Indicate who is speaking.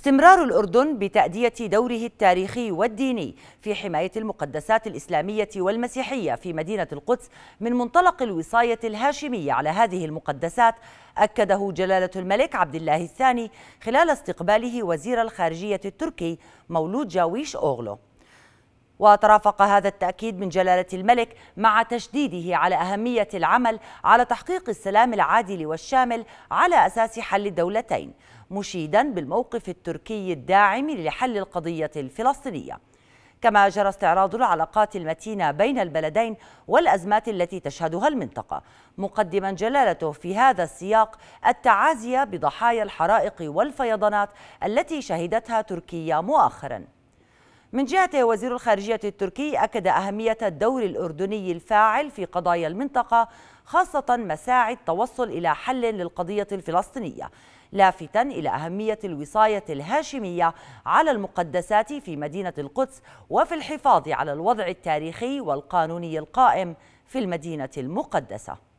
Speaker 1: استمرار الأردن بتأدية دوره التاريخي والديني في حماية المقدسات الإسلامية والمسيحية في مدينة القدس من منطلق الوصاية الهاشمية على هذه المقدسات أكده جلالة الملك عبد الله الثاني خلال استقباله وزير الخارجية التركي مولود جاويش أوغلو وترافق هذا التأكيد من جلالة الملك مع تشديده على أهمية العمل على تحقيق السلام العادل والشامل على أساس حل الدولتين مشيدا بالموقف التركي الداعم لحل القضية الفلسطينية كما جرى استعراض العلاقات المتينة بين البلدين والأزمات التي تشهدها المنطقة مقدما جلالته في هذا السياق التعازي بضحايا الحرائق والفيضانات التي شهدتها تركيا مؤخراً من جهته وزير الخارجية التركي أكد أهمية الدور الأردني الفاعل في قضايا المنطقة خاصة مساعي التوصل إلى حل للقضية الفلسطينية لافتا إلى أهمية الوصاية الهاشمية على المقدسات في مدينة القدس وفي الحفاظ على الوضع التاريخي والقانوني القائم في المدينة المقدسة